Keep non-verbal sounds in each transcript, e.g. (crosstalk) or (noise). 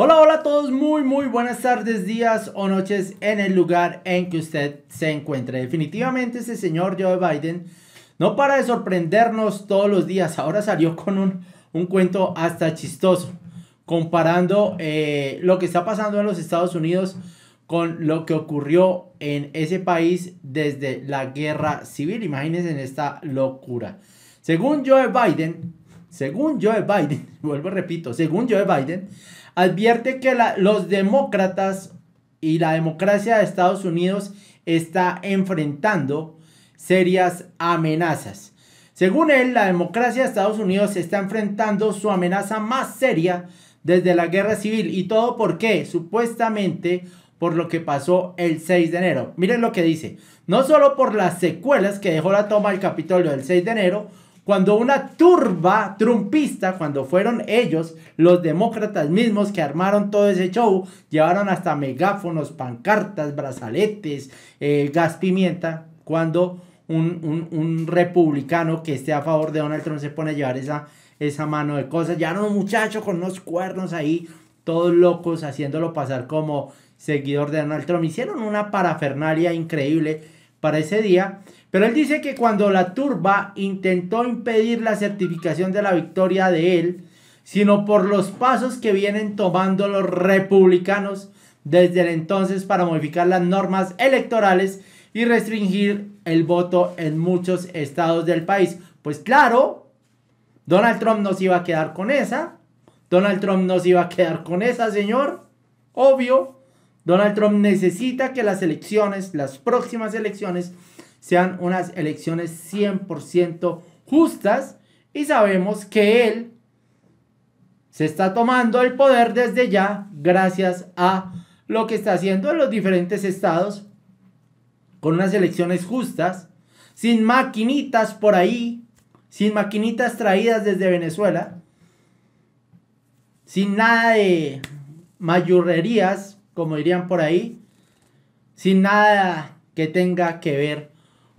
Hola, hola a todos, muy, muy buenas tardes, días o noches en el lugar en que usted se encuentre. Definitivamente ese señor Joe Biden no para de sorprendernos todos los días. Ahora salió con un, cuento hasta chistoso, comparando eh, lo que está pasando en los Estados Unidos con lo que ocurrió en ese país desde la guerra civil. Imagínense en esta locura. Según Joe Biden, según Joe Biden, (laughs) vuelvo repito, según Joe Biden, advierte que los demócratas y la democracia de Estados Unidos está enfrentando serias amenazas. Según él, la democracia de Estados Unidos está enfrentando su amenaza más seria desde la guerra civil y todo por qué? supuestamente por lo que pasó el 6 de enero. Miren lo que dice, no solo por las secuelas que dejó la toma del Capitolio del 6 de enero, cuando una turba trumpista, cuando fueron ellos, los demócratas mismos que armaron todo ese show, llevaron hasta megáfonos, pancartas, brazaletes, eh, gas pimienta, cuando un, republicano que esté a favor de Donald Trump se pone a llevar esa, esa mano de cosas. Ya no, muchacho, con unos cuernos ahí, todos locos, haciéndolo pasar como seguidor de Donald Trump. Hicieron una parafernalia increíble para ese día. Pero él dice que cuando la turba intentó impedir la certificación de la victoria de él, sino por los pasos que vienen tomando los republicanos desde el entonces para modificar las normas electorales y restringir el voto en muchos estados del país. Pues claro, Donald Trump nos iba a quedar con esa. Donald Trump nos iba a quedar con esa, señor. Obvio. Donald Trump necesita que las elecciones, las próximas elecciones, sean unas elecciones 100% justas y sabemos que él se está tomando el poder desde ya gracias a lo que está haciendo en los diferentes estados con unas elecciones justas, sin maquinitas por ahí, sin maquinitas traídas desde Venezuela, sin nada de mayurrerías como dirían por ahí, sin nada que tenga que ver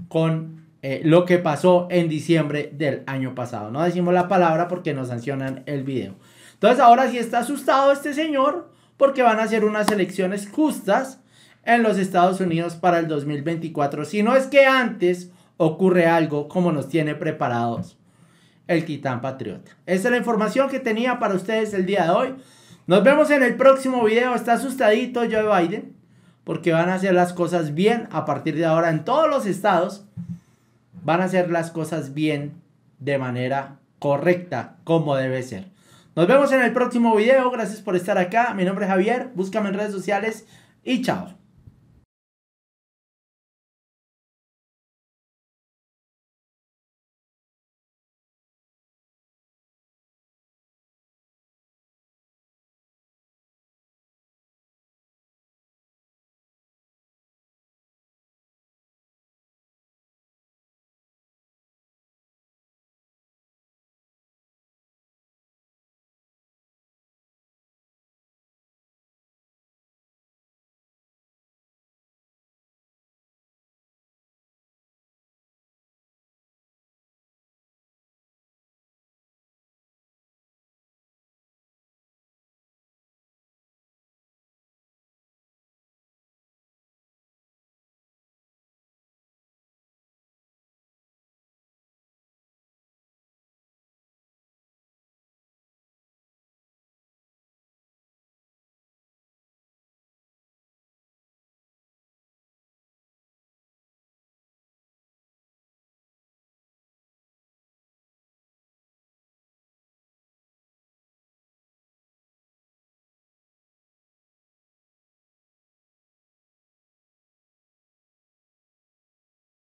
con eh, lo que pasó en diciembre del año pasado. No decimos la palabra porque nos sancionan el video. Entonces ahora sí está asustado este señor porque van a hacer unas elecciones justas en los Estados Unidos para el 2024. Si no es que antes ocurre algo como nos tiene preparados el Titán Patriota. Esa es la información que tenía para ustedes el día de hoy. Nos vemos en el próximo video. Está asustadito Joe Biden porque van a hacer las cosas bien a partir de ahora en todos los estados. Van a hacer las cosas bien de manera correcta, como debe ser. Nos vemos en el próximo video. Gracias por estar acá. Mi nombre es Javier. Búscame en redes sociales y chao.